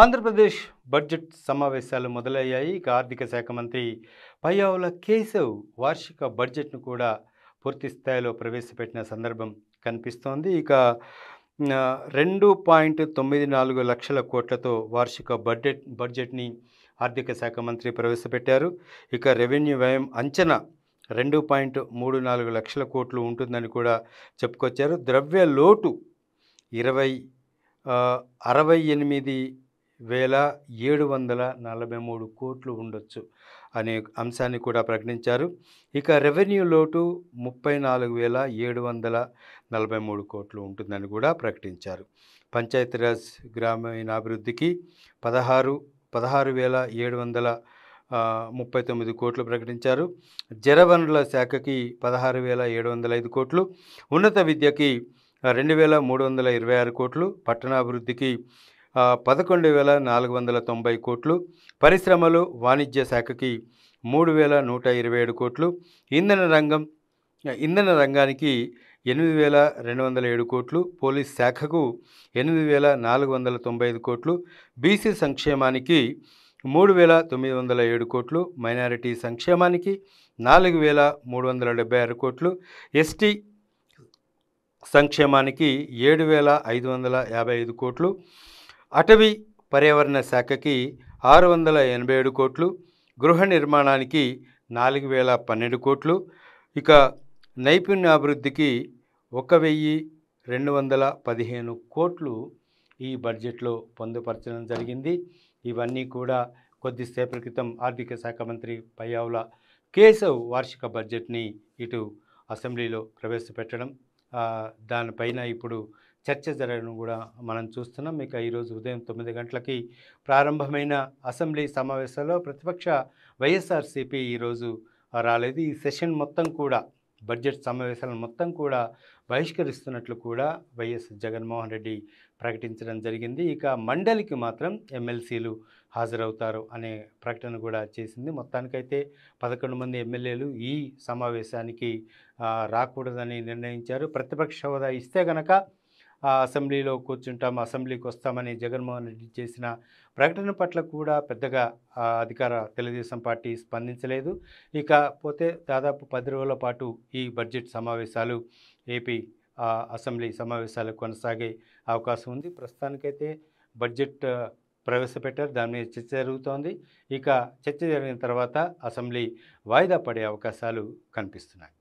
Andhra Pradesh budget సమావేశాలు మొదలయ్యాయి ఇక ఆర్థిక శాఖ మంత్రి పయ్యావుల కేశవ్ వార్షిక బడ్జెట్ను కూడా పూర్తి స్థాయిలో ప్రవేశపెట్టిన సందర్భం కనిపిస్తోంది ఇక రెండు పాయింట్ తొమ్మిది నాలుగు లక్షల కోట్లతో వార్షిక బడ్జెట్ బడ్జెట్ని ఆర్థిక శాఖ మంత్రి ప్రవేశపెట్టారు ఇక రెవెన్యూ వ్యయం అంచనా రెండు పాయింట్ మూడు నాలుగు లక్షల కోట్లు ఉంటుందని కూడా చెప్పుకొచ్చారు ద్రవ్య లోటు ఇరవై అరవై ఎనిమిది వేల ఏడు వందల నలభై మూడు కోట్లు ఉండొచ్చు అనే అంశాన్ని కూడా ప్రకటించారు ఇక రెవెన్యూ లోటు ముప్పై నాలుగు వేల ఏడు వందల నలభై మూడు కోట్లు ఉంటుందని కూడా ప్రకటించారు పంచాయతీరాజ్ గ్రామీణాభివృద్ధికి పదహారు పదహారు వేల ఏడు వందల ముప్పై తొమ్మిది కోట్లు ప్రకటించారు జలవనరుల శాఖకి పదహారు వేల ఏడు వందల ఐదు కోట్లు ఉన్నత విద్యకి రెండు వేల మూడు వందల ఇరవై ఆరు కోట్లు పట్టణాభివృద్ధికి పదకొండు వేల నాలుగు వందల తొంభై కోట్లు పరిశ్రమలు వాణిజ్య శాఖకి మూడు వేల నూట ఇరవై ఏడు కోట్లు ఇంధన రంగం ఇంధన రంగానికి ఎనిమిది వేల రెండు వందల ఏడు కోట్లు పోలీస్ శాఖకు ఎనిమిది వేల నాలుగు వందల తొంభై ఐదు కోట్లు బీసీ సంక్షేమానికి మూడు వేల తొమ్మిది వందల ఏడు కోట్లు మైనారిటీ సంక్షేమానికి నాలుగు వేల మూడు వందల డెబ్బై ఆరు కోట్లు ఎస్టీ సంక్షేమానికి ఏడు వేల ఐదు వందల యాభై ఐదు కోట్లు అటవీ పర్యావరణ శాఖకి ఆరు వందల ఎనభై ఏడు కోట్లు గృహ నిర్మాణానికి నాలుగు వేల పన్నెండు కోట్లు ఇక నైపుణ్యాభివృద్ధికి ఒక వెయ్యి రెండు వందల పదిహేను కోట్లు ఈ బడ్జెట్లో పొందుపరచడం జరిగింది ఇవన్నీ కూడా కొద్దిసేపటి క్రితం ఆర్థిక శాఖ మంత్రి పయ్యావుల కేశవ్ వార్షిక బడ్జెట్ని ఇటు అసెంబ్లీలో ప్రవేశపెట్టడం దానిపైన ఇప్పుడు చర్చ జరగడం కూడా మనం చూస్తున్నాం ఇక ఈరోజు ఉదయం తొమ్మిది గంటలకి ప్రారంభమైన అసెంబ్లీ సమావేశాల్లో ప్రతిపక్ష వైఎస్ఆర్సీపీ ఈరోజు రాలేదు ఈ సెషన్ మొత్తం కూడా బడ్జెట్ సమావేశాలను మొత్తం కూడా బహిష్కరిస్తున్నట్లు కూడా వైఎస్ జగన్మోహన్ రెడ్డి ప్రకటించడం జరిగింది ఇక మండలికి మాత్రం ఎమ్మెల్సీలు హాజరవుతారు అనే ప్రకటన కూడా చేసింది మొత్తానికైతే పదకొండు మంది ఎమ్మెల్యేలు ఈ సమావేశానికి రాకూడదని నిర్ణయించారు ప్రతిపక్ష హోదా ఇస్తే గనక ఆ అసెంబ్లీలో కూర్చుంటాం అసెంబ్లీకి వస్తామని జగన్మోహన్ రెడ్డి చేసిన ప్రకటన పట్ల కూడా పెద్దగా అధికార తెలుగుదేశం పార్టీ స్పందించలేదు ఇక పోతే దాదాపు పది రోజుల పాటు ఈ బడ్జెట్ సమావేశాలు ఏపీ అసెంబ్లీ సమావేశాలు కొనసాగే అవకాశం ఉంది ప్రస్తుతానికైతే బడ్జెట్ ప్రవేశపెట్టారు దాని మీద చర్చ జరుగుతోంది ఇక చర్చ జరిగిన తర్వాత అసెంబ్లీ వాయిదా పడే అవకాశాలు కనిపిస్తున్నాయి